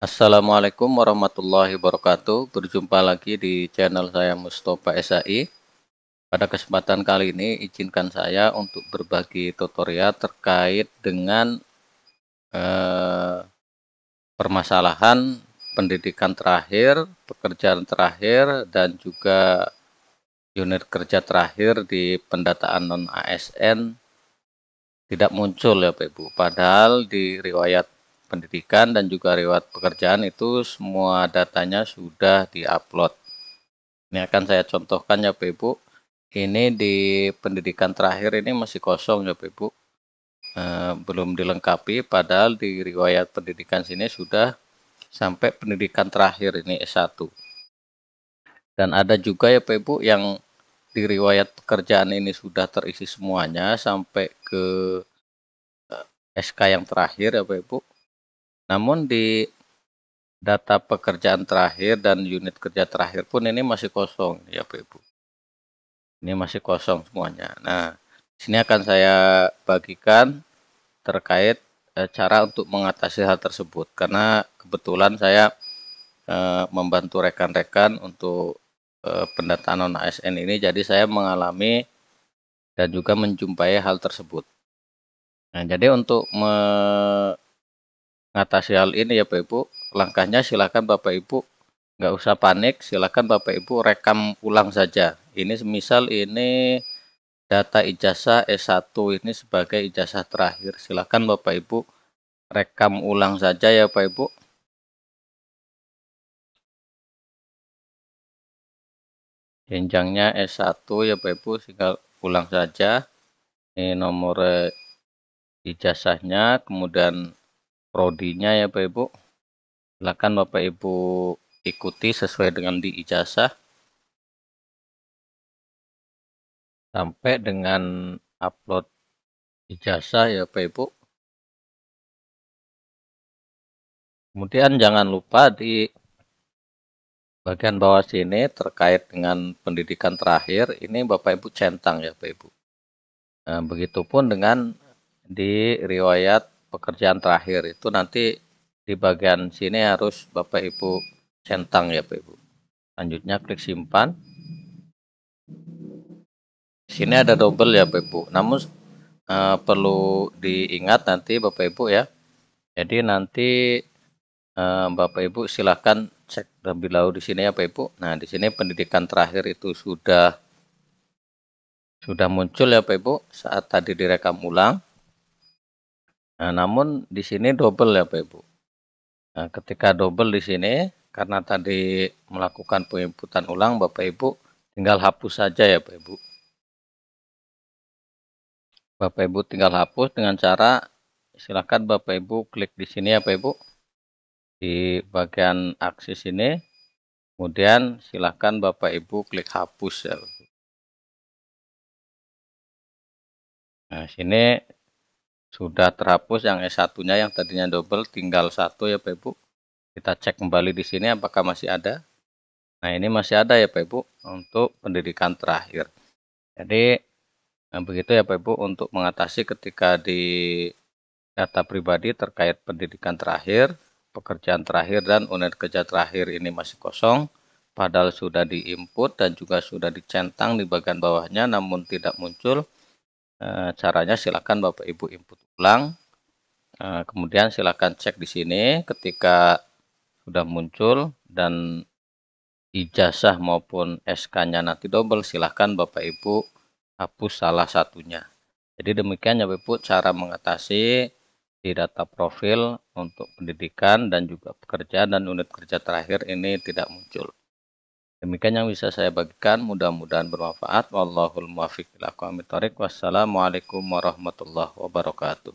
Assalamualaikum warahmatullahi wabarakatuh. Berjumpa lagi di channel saya Mustafa SAI. Pada kesempatan kali ini izinkan saya untuk berbagi tutorial terkait dengan eh, permasalahan pendidikan terakhir, pekerjaan terakhir dan juga unit kerja terakhir di pendataan non ASN tidak muncul ya Pak Ibu. Padahal di riwayat pendidikan dan juga riwayat pekerjaan itu semua datanya sudah diupload. Ini akan saya contohkan ya Bapak Ibu. Ini di pendidikan terakhir ini masih kosong ya Bapak Ibu. E, belum dilengkapi padahal di riwayat pendidikan sini sudah sampai pendidikan terakhir ini S1. Dan ada juga ya Bapak Ibu yang di riwayat pekerjaan ini sudah terisi semuanya sampai ke eh, SK yang terakhir ya Bapak Ibu namun di data pekerjaan terakhir dan unit kerja terakhir pun ini masih kosong ya Bapak Ibu. Ini masih kosong semuanya. Nah, sini akan saya bagikan terkait eh, cara untuk mengatasi hal tersebut karena kebetulan saya e, membantu rekan-rekan untuk e, pendataan non ASN ini jadi saya mengalami dan juga menjumpai hal tersebut. Nah, jadi untuk me mengatasi hal ini ya Bapak Ibu. Langkahnya silakan Bapak Ibu nggak usah panik, silakan Bapak Ibu rekam ulang saja. Ini semisal ini data ijazah S1 ini sebagai ijazah terakhir. Silakan Bapak Ibu rekam ulang saja ya Bapak Ibu. Jenjangnya S1 ya Bapak Ibu tinggal ulang saja. Ini nomor eh, ijazahnya kemudian prodinya ya Bapak Ibu. Silakan Bapak Ibu ikuti sesuai dengan di ijazah. Sampai dengan upload ijazah ya Bapak Ibu. Kemudian jangan lupa di bagian bawah sini terkait dengan pendidikan terakhir ini Bapak Ibu centang ya Bapak Ibu. Nah, begitupun dengan di riwayat pekerjaan terakhir itu nanti di bagian sini harus Bapak Ibu centang ya Bapak Ibu. Selanjutnya klik simpan. sini ada double ya Bapak Ibu. Namun eh, perlu diingat nanti Bapak Ibu ya. Jadi nanti eh, Bapak Ibu silahkan cek lebih lalu di sini ya Bapak Ibu. Nah di sini pendidikan terakhir itu sudah sudah muncul ya Bapak Ibu saat tadi direkam ulang. Nah, namun di sini double ya Bapak Ibu. Nah, ketika double di sini karena tadi melakukan penginputan ulang Bapak Ibu tinggal hapus saja ya Bapak Ibu. Bapak Ibu tinggal hapus dengan cara silakan Bapak Ibu klik di sini ya Bapak Ibu. Di bagian akses ini kemudian silakan Bapak Ibu klik hapus ya. Nah, sini sudah terhapus yang S1-nya yang tadinya double tinggal satu ya Pak Ibu. Kita cek kembali di sini apakah masih ada. Nah, ini masih ada ya Pak Ibu untuk pendidikan terakhir. Jadi nah begitu ya Pak Ibu untuk mengatasi ketika di data pribadi terkait pendidikan terakhir, pekerjaan terakhir dan unit kerja terakhir ini masih kosong padahal sudah di input dan juga sudah dicentang di bagian bawahnya namun tidak muncul Eh, caranya silakan Bapak Ibu input ulang. Eh, kemudian silakan cek di sini ketika sudah muncul dan ijazah maupun SK-nya nanti double silahkan Bapak Ibu hapus salah satunya. Jadi demikian ya Bapak Ibu cara mengatasi di data profil untuk pendidikan dan juga pekerjaan dan unit kerja terakhir ini tidak muncul. Demikian yang bisa saya bagikan, mudah-mudahan bermanfaat. Wallahul muwaffiq ila Wassalamualaikum warahmatullahi wabarakatuh.